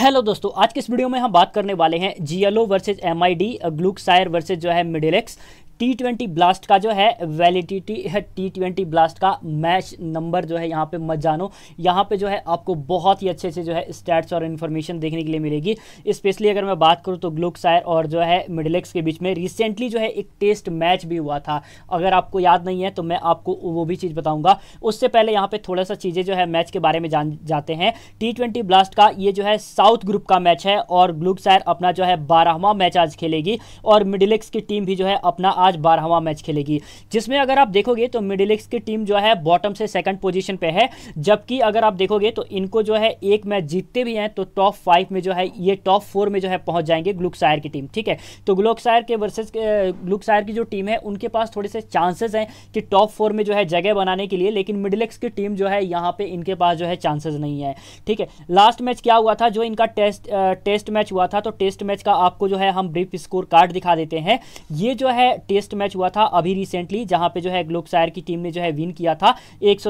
hello दोस्तों आज के इस वीडियो में हम बात करने वाले हैं GLO versus MID Gloucestershire versus जो है मिडिलेक्स टी ट्वेंटी ब्लास्ट का जो है वैलिडिटी है टी ट्वेंटी ब्लास्ट का मैच नंबर जो है यहाँ पे मत जानो यहाँ पे जो है आपको बहुत ही अच्छे से जो है स्टैट्स और इन्फॉर्मेशन देखने के लिए मिलेगी स्पेशली अगर मैं बात करूँ तो ग्लुकसायर और जो है मिडलेक्स के बीच में रिसेंटली जो है एक टेस्ट मैच भी हुआ था अगर आपको याद नहीं है तो मैं आपको वो भी चीज़ बताऊँगा उससे पहले यहाँ पर थोड़ा सा चीज़ें जो है मैच के बारे में जान जाते हैं टी ट्वेंटी ब्लास्ट का ये जो है साउथ ग्रुप का मैच है और ग्लुकसायर अपना जो है बारहवा मैच आज खेलेगी और मिडिलेक्स की टीम भी जो है अपना आज आज बारहवा मैच खेलेगी जिसमें अगर आप देखोगे तो मिडिल एक्स की टीम जो है बॉटम से सेकंड पोजीशन पे है जबकि अगर आप देखोगे तो इनको जो है एक मैच जीतते भी हैं तो टॉप फाइव में जो है ये टॉप फोर में जो है पहुंच जाएंगे ग्लुकसायर की टीम ठीक है तो ग्लुकसायर के वर्सेज ग्लुकसायर की जो टीम है उनके पास थोड़े से चांसेस हैं कि टॉप फोर में जो है जगह बनाने के लिए लेकिन मिडिल एक्स की टीम जो है यहाँ पर इनके पास जो है चांसेज नहीं है ठीक है लास्ट मैच क्या हुआ था जो इनका टेस्ट टेस्ट मैच हुआ था तो टेस्ट मैच का आपको जो है हम ब्रीफ स्कोर कार्ड दिखा देते हैं ये जो है टेस्ट टेस्ट मैच हुआ था अभी रिसेंटली जहां पे जो है ग्लोकसायर की टीम ने जो है विन किया था एक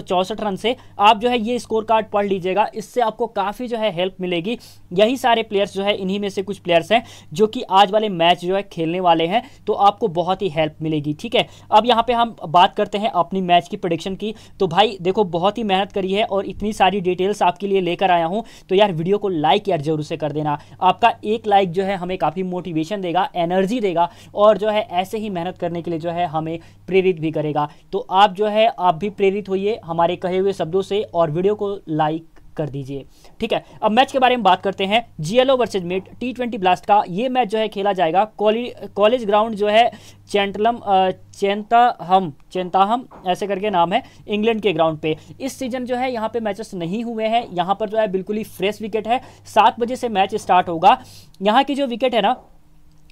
रन से आप जो है ये स्कोर कार्ड पढ़ लीजिएगा इससे आपको काफ़ी जो है हेल्प मिलेगी यही सारे प्लेयर्स जो है इन्हीं में से कुछ प्लेयर्स हैं जो कि आज वाले मैच जो है खेलने वाले हैं तो आपको बहुत ही हेल्प मिलेगी ठीक है अब यहाँ पे हम बात करते हैं अपनी मैच की प्रोडिक्शन की तो भाई देखो बहुत ही मेहनत करी है और इतनी सारी डिटेल्स आपके लिए लेकर आया हूँ तो यार वीडियो को लाइक यार जरूर से कर देना आपका एक लाइक जो है हमें काफ़ी मोटिवेशन देगा एनर्जी देगा और जो है ऐसे ही मेहनत करने के लिए जो है हमें प्रेरित भी करेगा तो आप जो है आप भी प्रेरित होइए हमारे कहे हुए शब्दों से और वीडियो को लाइक कर दीजिए ठीक है अब मैच के बारे में बात करते हैं जीएलओ वर्सेज मेट टी ट्वेंटी ब्लास्ट का ये मैच जो है खेला जाएगा कॉलेज ग्राउंड जो है चैंटलम चैंताहम चैंताहम ऐसे करके नाम है इंग्लैंड के ग्राउंड पे इस सीजन जो है यहाँ पे मैचेस नहीं हुए हैं यहाँ पर जो है बिल्कुल ही फ्रेश विकेट है सात बजे से मैच स्टार्ट होगा यहाँ की जो विकेट है ना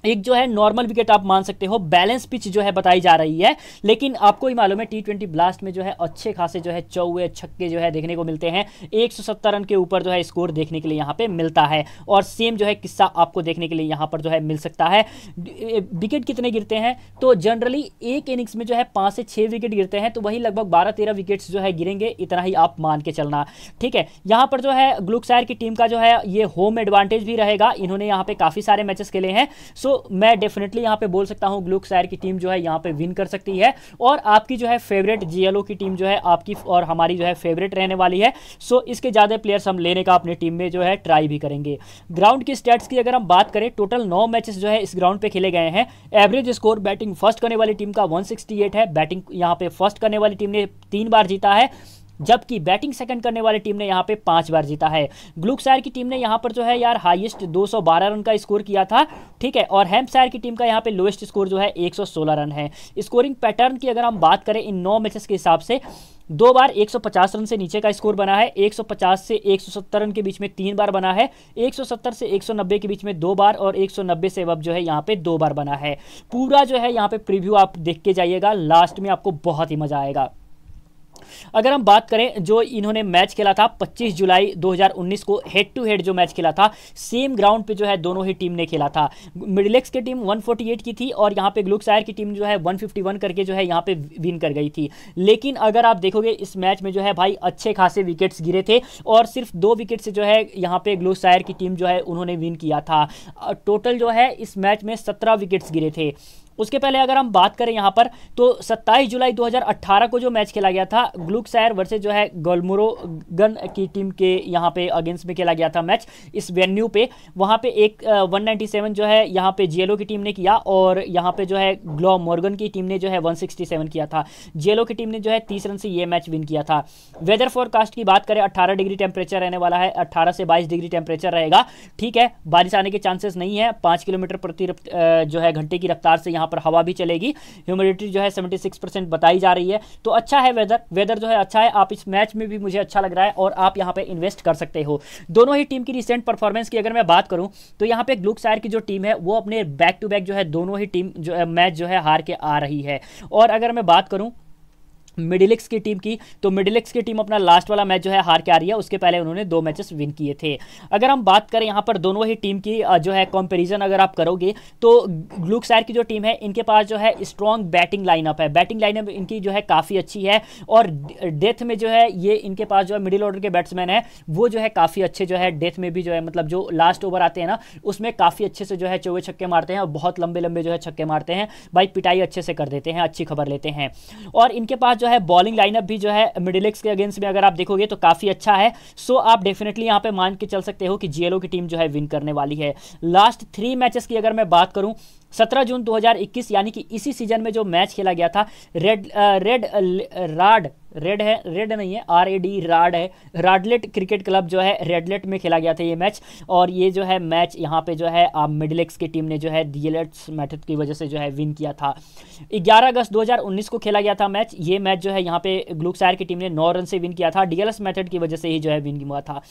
एक जो है नॉर्मल विकेट आप मान सकते हो बैलेंस पिच जो है बताई जा रही है लेकिन आपको ही मालूम है टी ट्वेंटी ब्लास्ट में जो है अच्छे खासे जो है चौवे छक्के जो है देखने को मिलते हैं 170 रन के ऊपर जो है स्कोर देखने के लिए यहाँ पे मिलता है और सेम जो है किस्सा आपको देखने के लिए यहाँ पर जो है मिल सकता है विकेट कितने गिरते हैं तो जनरली एक इनिंग्स में जो है पाँच से छः विकेट गिरते हैं तो वही लगभग बारह तेरह विकेट्स जो है गिरेंगे इतना ही आप मान के चलना ठीक है यहाँ पर जो है ग्लुकसायर की टीम का जो है ये होम एडवांटेज भी रहेगा इन्होंने यहाँ पर काफ़ी सारे मैचेस खेले हैं सो सो मैं डेफिनेटली यहाँ पे बोल सकता हूँ ग्लूक ग्लुकसायर की टीम जो है यहाँ पे विन कर सकती है और आपकी जो है फेवरेट जीएलओ की टीम जो है आपकी और हमारी जो है फेवरेट रहने वाली है सो so, इसके ज़्यादा प्लेयर्स हम लेने का अपनी टीम में जो है ट्राई भी करेंगे ग्राउंड की स्टेट्स की अगर हम बात करें टोटल नौ मैचेस जो है इस ग्राउंड पर खेले गए हैं एवरेज स्कोर बैटिंग फर्स्ट करने वाली टीम का वन है बैटिंग यहाँ पर फर्स्ट करने वाली टीम ने तीन बार जीता है जबकि बैटिंग सेकंड करने वाली टीम ने यहाँ पे पांच बार जीता है ग्लूकशायर की टीम ने यहाँ पर जो है यार हाईएस्ट 212 रन का स्कोर किया था ठीक है और हेम्पशायर की टीम का यहाँ पे लोएस्ट स्कोर जो है 116 रन है स्कोरिंग पैटर्न की अगर हम बात करें इन नौ मैचेस के हिसाब से दो बार 150 रन से नीचे का स्कोर बना है 150 से 170 रन के बीच में तीन बार बना है 170 से 190 के बीच में दो बार और 190 से अब जो है यहाँ पे दो बार बना है पूरा जो है यहाँ पे प्रीव्यू आप देख के जाइएगा लास्ट में आपको बहुत ही मजा आएगा अगर हम बात करें जो इन्होंने मैच खेला था 25 जुलाई 2019 को हेड टू हेड जो मैच खेला था सेम ग्राउंड पे जो है दोनों ही टीम ने खेला था मिडिलेक्स की टीम 148 की थी और यहाँ पे ग्लुकसायर की टीम जो है 151 करके जो है यहाँ पे विन कर गई थी लेकिन अगर आप देखोगे इस मैच में जो है भाई अच्छे खासे विकेट्स गिरे थे और सिर्फ दो विकेट से जो है यहाँ पे ग्लुकसायर की टीम जो है उन्होंने विन किया था टोटल जो है इस मैच में सत्रह विकेट्स गिरे थे उसके पहले अगर हम बात करें यहाँ पर तो सत्ताईस जुलाई 2018 को जो मैच खेला गया था ग्लुकसायर वर्सेज जो है गोलमोरोगन की टीम के यहाँ पे अगेंस्ट में खेला गया था मैच इस वेन्यू पे वहाँ पे एक वन जो है यहाँ पे जेलो की टीम ने किया और यहाँ पे जो है ग्लो मॉर्गन की टीम ने जो है 167 किया था जेलो की टीम ने जो है तीस रन से ये मैच विन किया था वेदर फोरकास्ट की बात करें 18 डिग्री टेम्परेचर रहने वाला है 18 से 22 डिग्री टेम्परेचर रहेगा ठीक है बारिश आने के चांसेस नहीं है पाँच किलोमीटर प्रति जो है घंटे की रफ्तार से यहाँ यहाँ पर हवा भी चलेगी ह्यूमिडिटी जो है सेवेंटी सिक्स परसेंट बताई जा रही है तो अच्छा है वेदर वेदर जो है अच्छा है आप इस मैच में भी मुझे अच्छा लग रहा है और आप यहाँ पर इन्वेस्ट कर सकते हो दोनों ही टीम की रिसेंट परफॉर्मेंस की अगर मैं बात करूँ तो यहाँ पर ग्लूक सायर की जो टीम है वो अपने बैक टू बैक जो है दोनों ही टीम जो मैच जो है हार के आ रही है और अगर मैं बात करूँ मिडिलिक्स की टीम की तो मिडिलिक्स की टीम अपना लास्ट वाला मैच जो है हार के आ रही है उसके पहले उन्होंने दो मैचेस विन किए थे अगर हम बात करें यहाँ पर दोनों ही टीम की जो है कंपैरिजन अगर आप करोगे तो ग्लूकसायर की जो टीम है इनके पास जो है स्ट्रॉन्ग बैटिंग लाइनअप है बैटिंग लाइनअप इनकी जो है काफ़ी अच्छी है और डेथ में जो है ये इनके पास जो है मिडिल ऑर्डर के बैट्समैन है वो जो है काफ़ी अच्छे जो है डेथ में भी जो है मतलब जो लास्ट ओवर आते हैं ना उसमें काफ़ी अच्छे से जो है चौवे छक्के मारते हैं और बहुत लंबे लंबे जो है छक्के मारते हैं भाई पिटाई अच्छे से कर देते हैं अच्छी खबर लेते हैं और इनके पास जो है बॉलिंग लाइनअप भी जो है एक्स के अगेंस्ट में अगर आप देखोगे तो काफ़ी अच्छा है सो आप डेफिनेटली यहाँ पे मान के चल सकते हो कि जीएलओ की टीम जो है विन करने वाली है लास्ट थ्री मैचेस की अगर मैं बात करूं 17 जून 2021 यानी कि इसी सीजन में जो मैच खेला गया था रेड रेड राड रेड है रेड नहीं है आर ए डी राड है राडलेट क्रिकेट क्लब जो है रेडलेट में खेला गया था ये मैच और ये जो है मैच यहाँ पे जो है मिडलेक्स की टीम ने जो है डीएलएट्स मैथड की वजह से जो है विन किया था 11 अगस्त 2019 को खेला गया था मैच ये मैच जो है यहाँ पे ग्लुकसायर की टीम ने नौ रन से विन किया था डीएलएस मैथड की वजह से ही जो है विन हुआ था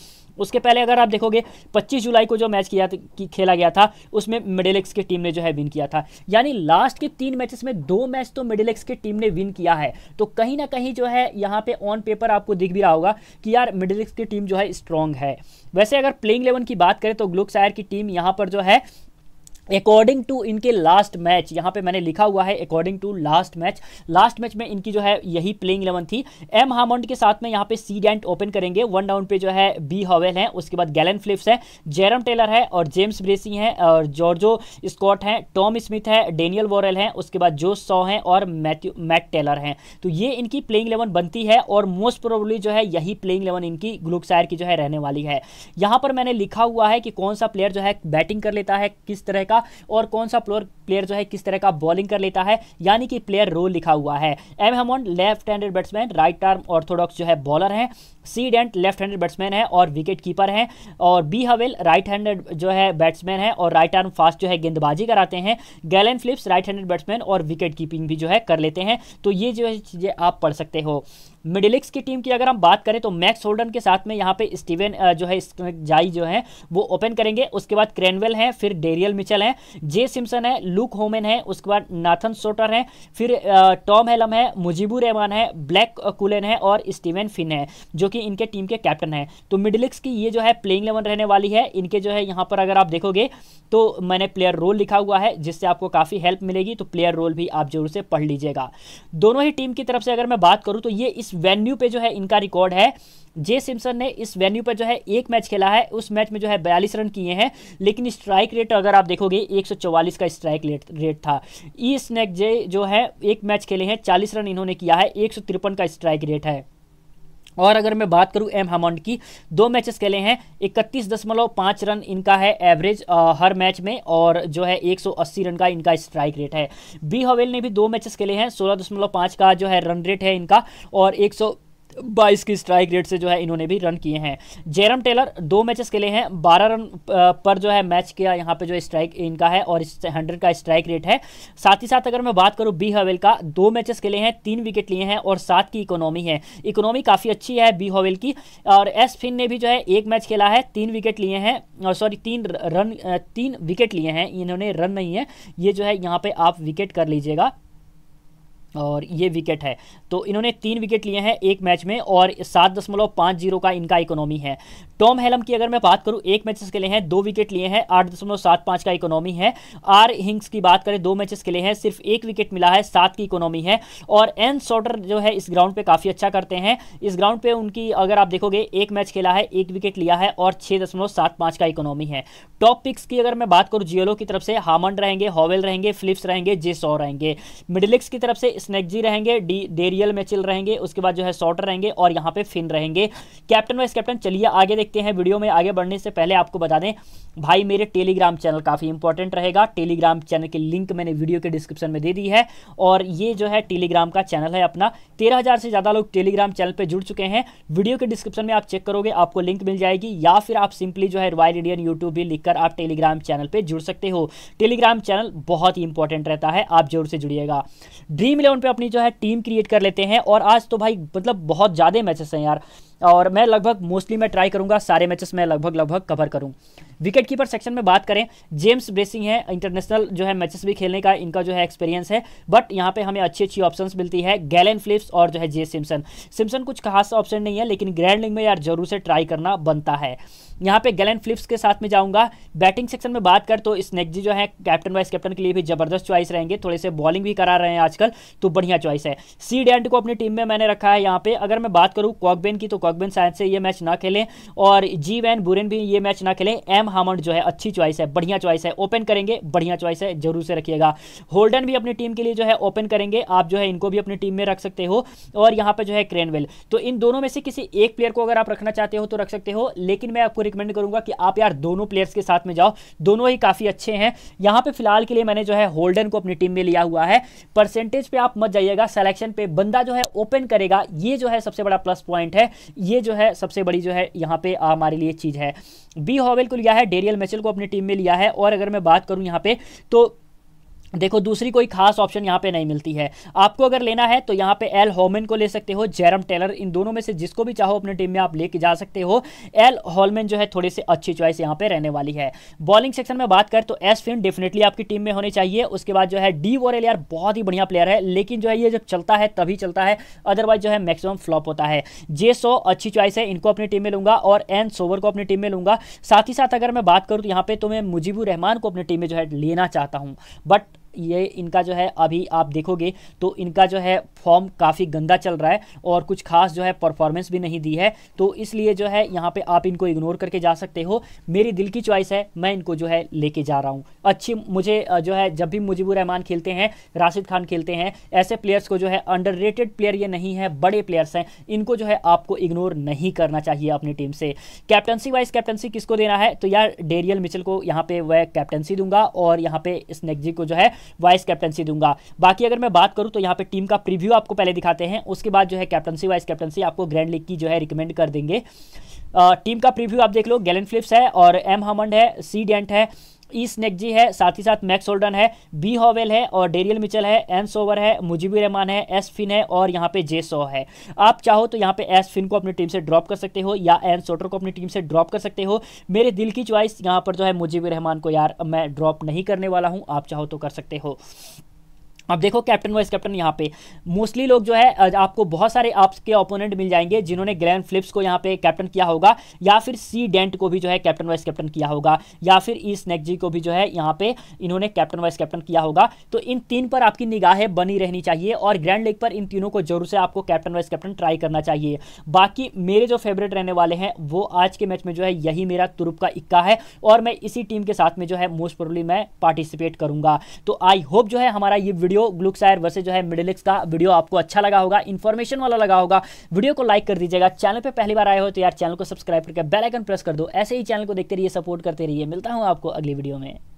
उसके पहले अगर आप देखोगे पच्चीस जुलाई को जो मैच किया खेला गया था उसमें मिडलेक्स की टीम ने जो है विन विन किया था यानी लास्ट के तीन मैचेस में दो मैच तो मिडिल एक्स की टीम ने विन किया है तो कहीं ना कहीं जो है यहाँ पे ऑन पेपर आपको दिख भी रहा होगा कि यार मिडिल एक्स की टीम जो है स्ट्रांग है वैसे अगर प्लेइंग इलेवन की बात करें तो ग्लुक्स की टीम यहाँ पर जो है अकॉर्डिंग टू इनके लास्ट मैच यहाँ पे मैंने लिखा हुआ है according to last match last match में इनकी जो है यही प्लेइंग इलेवन थी एम हामोंड के साथ में यहाँ पे सी डेंट ओपन करेंगे वन डाउन पे जो है बी हॉवेल है उसके बाद गैलन फ्लिप्स हैं जेरम टेलर है और जेम्स ब्रेसी हैं और जॉर्जो स्कॉट हैं टॉम स्मिथ है डेनियल वॉरल हैं उसके बाद जो सॉ हैं और मैथ्यू मैट टेलर हैं तो ये इनकी प्लेइंग इलेवन बनती है और मोस्ट प्रोबली जो है यही प्लेइंग इलेवन इनकी ग्लुकसायर की जो है रहने वाली है यहाँ पर मैंने लिखा हुआ है कि कौन सा प्लेयर जो है बैटिंग कर लेता है किस तरह का का और कौन सा प्लोर प्लेयर जो है किस तरह का बॉलिंग कर लेता है यानी कि प्लेयर रोल लिखा हुआ है M Hammond left handed batsman right arm orthodox जो है बॉलर हैं C Dent left handed batsman है और विकेट कीपर हैं और बी हवेल राइट हैंडेड जो है बैट्समैन है और राइट आर्म फास्ट जो है गेंदबाजी कराते हैं Glenn Phillips right handed batsman और विकेट कीपिंग भी जो है कर लेते हैं तो ये जो है चीज़ें आप पढ़ सकते हो मिडिलिक्स की टीम की अगर हम बात करें तो मैक्स होल्डन के साथ में यहाँ पे स्टीवन जो है जाई जो है वो ओपन करेंगे उसके बाद क्रेनवेल हैं फिर डेरियल मिचल हैं जे सिम्सन है लूक होमेन है उसके बाद नाथन सोटर हैं फिर टॉम हेलम है मुजीबू रहमान है ब्लैक कुलेन है और स्टीवन फिन है जो कि इनके टीम के कैप्टन हैं तो मिडिलिक्स की ये जो है प्लेइंग लेवन रहने वाली है इनके जो है यहाँ पर अगर आप देखोगे तो मैंने प्लेयर रोल लिखा हुआ है जिससे आपको काफ़ी हेल्प मिलेगी तो प्लेयर रोल भी आप जरूर से पढ़ लीजिएगा दोनों ही टीम की तरफ से अगर मैं बात करूँ तो ये इस इस वेन्यू पे जो है इनका रिकॉर्ड है जे सिम्सन ने इस वेन्यू पर जो है एक मैच खेला है उस मैच में जो है बयालीस रन किए हैं लेकिन स्ट्राइक रेट अगर आप देखोगे 144 का स्ट्राइक रेट रेट था ई स्नैक जे जो है एक मैच खेले हैं 40 रन इन्होंने किया है एक का स्ट्राइक रेट है और अगर मैं बात करूं एम हमॉन्ड की दो मैचेस खेले हैं इकतीस दशमलव पाँच रन इनका है एवरेज आ, हर मैच में और जो है 180 रन का इनका स्ट्राइक रेट है बी हवेल ने भी दो मैचेस खेले हैं सोलह दशमलव पाँच का जो है रन रेट है इनका और एक सौ बाईस की स्ट्राइक रेट से जो है इन्होंने भी रन किए हैं जेरम टेलर दो मैचेस के लिए हैं बारह रन पर जो है मैच किया यहाँ पे जो स्ट्राइक इनका है और हंड्रेड का स्ट्राइक रेट है साथ ही साथ अगर मैं बात करूँ बी हवेल का दो मैचेस के लिए हैं तीन विकेट लिए हैं और सात की इकोनॉमी है इकोनॉमी काफ़ी अच्छी है बी हवेल की और एस फिन ने भी जो है एक मैच खेला है तीन विकेट लिए हैं और सॉरी तीन रन तीन विकेट लिए हैं इन्होंने रन नहीं है ये जो है यहाँ पर आप विकेट कर लीजिएगा और ये विकेट है तो इन्होंने तीन विकेट लिए हैं एक मैच में और सात दशमलव पाँच जीरो का इनका इकोनॉमी है टॉम हेलम की अगर मैं बात करूं एक मैचेस के लिए हैं दो विकेट लिए हैं आठ दशमलव सात पाँच का इकोनॉमी है आर हिंग्स की बात करें दो मैचेस के लिए हैं सिर्फ एक विकेट मिला है सात की इकोनॉमी है और एन सॉटर जो है इस ग्राउंड पर काफ़ी अच्छा करते हैं इस ग्राउंड पर उनकी अगर आप देखोगे एक मैच खेला है एक विकेट लिया है और छः का इकोनॉमी है टॉप पिक्स की अगर मैं बात करूँ जियोलो की तरफ से हामंड रहेंगे हॉवेल रहेंगे फिलिप्स रहेंगे जे रहेंगे मिडिलिक्स की तरफ से स्नेक्जी रहेंगे डी डेरियल मेचिल रहेंगे उसके बाद जो है शॉर्टर रहेंगे और यहाँ पे फिन रहेंगे कैप्टन वाइस कैप्टन चलिए आगे देखते हैं वीडियो में आगे बढ़ने से पहले आपको बता दें भाई मेरे टेलीग्राम चैनल काफ़ी इंपॉर्टेंट रहेगा टेलीग्राम चैनल की लिंक मैंने वीडियो के डिस्क्रिप्शन में दे दी है और ये जो है टेलीग्राम का चैनल है अपना तेरह से ज़्यादा लोग टेलीग्राम चैनल पर जुड़ चुके हैं वीडियो के डिस्क्रिप्शन में आप चेक करोगे आपको लिंक मिल जाएगी या फिर आप सिंपली जो है रॉयल इंडियन यूट्यूब भी लिखकर आप टेलीग्राम चैनल पर जुड़ सकते हो टेलीग्राम चैनल बहुत ही इंपॉर्टेंट रहता है आप जरूर से जुड़िएगा ड्रीम इलेवन पे अपनी जो है टीम क्रिएट कर लेते हैं और आज तो भाई मतलब बहुत ज़्यादा मैचेस हैं यार और मैं लगभग मोस्टली मैं ट्राई करूंगा सारे मैचेस मैं लगभग लगभग कवर करूं विकेट कीपर सेक्शन में बात करें जेम्स ब्रेसिंग है इंटरनेशनल जो है मैचेस भी खेलने का इनका जो है एक्सपीरियंस है बट यहाँ पे हमें अच्छी अच्छी ऑप्शंस मिलती है गैलन फिलिप्स और जो है जे सिम्सन सिम्सन कुछ खास ऑप्शन नहीं है लेकिन ग्रैंड लिंग में यार जरूर से ट्राई करना बनता है यहाँ पे गैलन फिलिप्स के साथ में जाऊँगा बैटिंग सेक्शन में बात कर तो स्नेकजी जो है कैप्टन वाइस कैप्टन के लिए भी जबरदस्त चॉइस रहेंगे थोड़े से बॉलिंग भी करा रहे हैं आजकल तो बढ़िया चॉइस है सी एंड को अपनी टीम में मैंने रखा है यहाँ पे अगर मैं बात करूँ कॉकबेन की तो कॉकबिन शायद से ये मैच ना खेलें और जी वैन बुरेन भी ये मैच ना खेलें एम हामंड जो है अच्छी चॉइस है बढ़िया चॉइस है ओपन करेंगे बढ़िया चॉइस है जरूर से रखिएगा होल्डन भी अपनी टीम के लिए जो है ओपन करेंगे आप जो है इनको भी अपनी टीम में रख सकते हो और यहाँ पर जो है क्रेनवेल तो इन दोनों में से किसी एक प्लेयर को अगर आप रखना चाहते हो तो रख सकते हो लेकिन मैं आपको रिकमेंड करूंगा कि आप यार दोनों प्लेयर्स के साथ में जाओ दोनों ही काफ़ी अच्छे हैं यहाँ पर फिलहाल के लिए मैंने जो है होल्डन को अपनी टीम में लिया हुआ है परसेंटेज पर आप मत जाइएगा सेलेक्शन पर बंदा जो है ओपन करेगा ये जो है सबसे बड़ा प्लस पॉइंट है ये जो है सबसे बड़ी जो है यहाँ पे हमारे लिए चीज़ है बी हॉवेल को लिया है डेरियल मेचल को अपनी टीम में लिया है और अगर मैं बात करूँ यहाँ पे तो देखो दूसरी कोई खास ऑप्शन यहाँ पे नहीं मिलती है आपको अगर लेना है तो यहाँ पे एल होलमैन को ले सकते हो जेरम टेलर इन दोनों में से जिसको भी चाहो अपने टीम में आप लेके जा सकते हो एल होलमैन जो है थोड़े से अच्छी चॉइस यहाँ पे रहने वाली है बॉलिंग सेक्शन में बात करें तो एस फिन डेफिनेटली आपकी टीम में होनी चाहिए उसके बाद जो है डी वोरेल यार बहुत ही बढ़िया प्लेयर है लेकिन जो है ये जब चलता है तभी चलता है अदरवाइज जो है मैक्सिमम फ्लॉप होता है जे सो अच्छी चॉइस है इनको अपनी टीम में लूंगा और एन सोवर को अपनी टीम में लूंगा साथ ही साथ अगर मैं बात करूँ तो यहाँ पे तो मैं मुजीबुर रहमान को अपनी टीम में जो है लेना चाहता हूँ बट ये इनका जो है अभी आप देखोगे तो इनका जो है फॉर्म काफ़ी गंदा चल रहा है और कुछ खास जो है परफॉर्मेंस भी नहीं दी है तो इसलिए जो है यहाँ पे आप इनको इग्नोर करके जा सकते हो मेरी दिल की चॉइस है मैं इनको जो है लेके जा रहा हूँ अच्छी मुझे जो है जब भी मुजीबुर रहमान खेलते हैं राशिद खान खेलते हैं ऐसे प्लेयर्स को जो है अंडर प्लेयर ये नहीं है बड़े प्लेयर्स हैं इनको जो है आपको इग्नोर नहीं करना चाहिए अपनी टीम से कैप्टनसी वाइज कैप्टनसी किसको देना है तो यार डेरियल मिचल को यहाँ पर वह कैप्टनसी दूंगा और यहाँ पर स्नैगजी को जो है वाइस कैप्टनसी दूंगा बाकी अगर मैं बात करूँ तो यहाँ पर टीम का प्रिव्यू आपको पहले दिखाते हैं उसके बाद जो है कैप्टनसी वाइस कैप्टनसी आपको ग्रैंड लीग की जो है रिकमेंड कर देंगे टीम का प्रीव्यू आप देख लो गैलन फ्लिप्स है और एम हमंड है सी डेंट है स्नेक जी है साथ ही साथ मैक्स होल्डन है बी हॉवेल है और डेरियल मिचल है एन सोवर है मुजीबी रहमान है एस फिन है और यहाँ पे जे सो है आप चाहो तो यहाँ पे एस फिन को अपनी टीम से ड्रॉप कर सकते हो या एन सोटर को अपनी टीम से ड्रॉप कर सकते हो मेरे दिल की च्वाइस यहाँ पर जो है मुजीबी रहमान को यार मैं ड्रॉप नहीं करने वाला हूँ आप चाहो तो कर सकते हो अब देखो कैप्टन वाइस कैप्टन यहाँ पे मोस्टली लोग जो है आपको बहुत सारे आपके ओपोनेंट मिल जाएंगे जिन्होंने ग्रैंड फ्लिप्स को यहाँ पे कैप्टन किया होगा या फिर सी डेंट को भी जो है कैप्टन वाइस कैप्टन किया होगा या फिर ई e जी को भी जो है यहाँ पे इन्होंने कैप्टन वाइस कैप्टन किया होगा तो इन तीन पर आपकी निगाहें बनी रहनी चाहिए और ग्रैंड लेग पर इन तीनों को जरूर से आपको कैप्टन वाइस कैप्टन ट्राई करना चाहिए बाकी मेरे जो फेवरेट रहने वाले हैं वो आज के मैच में जो है यही मेरा तुरुप का इक्का है और मैं इसी टीम के साथ में जो है मोस्ट प्रोबली मैं पार्टिसिपेट करूंगा तो आई होप जो है हमारा ये वीडियो वीडियो ग्लुकसायर वर्सेज जो है मिडिलिक्स का वीडियो आपको अच्छा लगा होगा इन्फॉर्मेशन वाला लगा होगा वीडियो को लाइक कर दीजिएगा चैनल पर पहली बार आए हो तो यार चैनल को सब्सक्राइब करके बेलाइकन प्रेस कर दो ऐसे ही चैनल को देखते रहिए सपोर्ट करते रहिए मिलता हूँ आपको अगली वीडियो में